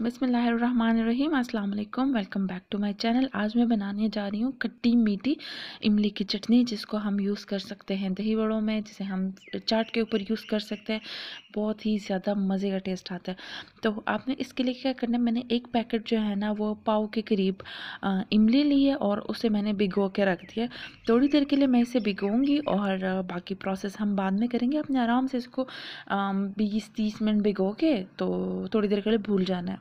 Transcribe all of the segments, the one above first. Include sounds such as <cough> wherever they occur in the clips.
बसमीम अल्लाम welcome back to my channel आज मैं बनाने जा रही हूँ खट्टी मीठी इमली की चटनी जिसको हम यूज़ कर सकते हैं दही बड़ों में जिसे हम चाट के ऊपर यूज़ कर सकते हैं बहुत ही ज़्यादा मज़े का टेस्ट आता है तो आपने इसके लिए क्या करना है मैंने एक पैकेट जो है ना वो पाव के करीब इमली ली है और उसे मैंने भिगो के रख दिया थोड़ी देर के लिए मैं इसे भिगोंगी और बाकी प्रोसेस हम बाद में करेंगे अपने आराम से इसको बीस तीस मिनट भिगो के तो थोड़ी देर के लिए भूल जाना है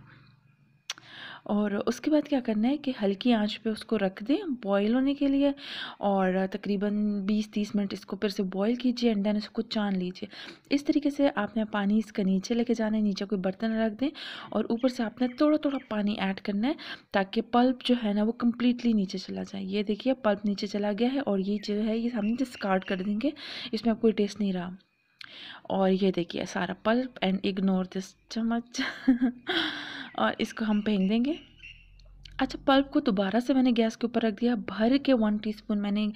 और उसके बाद क्या करना है कि हल्की आंच पे उसको रख दें बॉईल होने के लिए और तकरीबन 20-30 मिनट इसको फिर से बॉईल कीजिए एंड देन इसको चान लीजिए इस तरीके से आपने पानी इसका नीचे लेके जाना है नीचे कोई बर्तन रख दें और ऊपर से आपने थोड़ा थोड़ा पानी ऐड करना है ताकि पल्प जो है ना वो कम्प्लीटली नीचे चला जाए ये देखिए पल्प नीचे चला गया है और ये जो है ये हम डिस्कार्ड कर देंगे इसमें कोई टेस्ट नहीं रहा और ये देखिए सारा पल्प एंड इग्नोर दिस चम्मच <laughs> और इसको हम फेंक देंगे अच्छा पल्प को दोबारा से मैंने गैस के ऊपर रख दिया भर के वन टीस्पून मैंने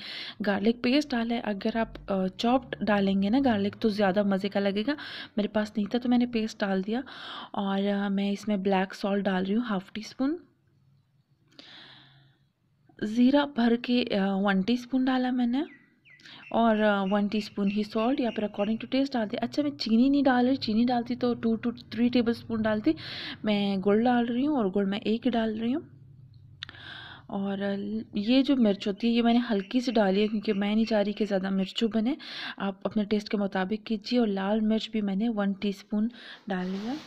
गार्लिक पेस्ट डाला है अगर आप चॉप्ड डालेंगे ना गार्लिक तो ज़्यादा मज़े का लगेगा मेरे पास नहीं था तो मैंने पेस्ट डाल दिया और मैं इसमें ब्लैक सॉल्ट डाल रही हूँ हाफ़ टी स्पून ज़ीरा भर के वन स्पून डाला मैंने और वन टीस्पून ही सॉल्ट या फिर अकॉर्डिंग टू टेस्ट डालती अच्छा मैं चीनी नहीं डाल रही चीनी डालती तो two two three tablespoon डालती मैं गुड़ डाल रही हूँ और गुड़ मैं एक ही डाल रही हूँ और ये जो मिर्च होती है ये मैंने हल्की सी डाली है क्योंकि मैं नहीं चाह रही कि ज़्यादा मिर्चू बने आप अपने टेस्ट के मुताबिक कीजिए और लाल मिर्च भी मैंने वन टीस्पून डाल है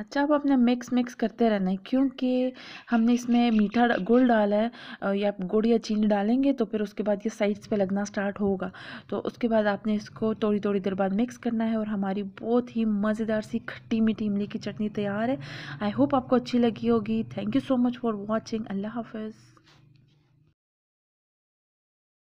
अच्छा आप अपने मिक्स मिक्स करते रहना है क्योंकि हमने इसमें मीठा गुड़ डाला है या आप गुड़ या चीनी डालेंगे तो फिर उसके बाद ये साइड्स पे लगना स्टार्ट होगा तो उसके बाद आपने इसको थोड़ी थोड़ी देर बाद मिक्स करना है और हमारी बहुत ही मज़ेदार सी खट्टी मीठी इमली की चटनी तैयार है आई होप आपको अच्छी लगी होगी thank you so much for watching अल्लाह हाफिज़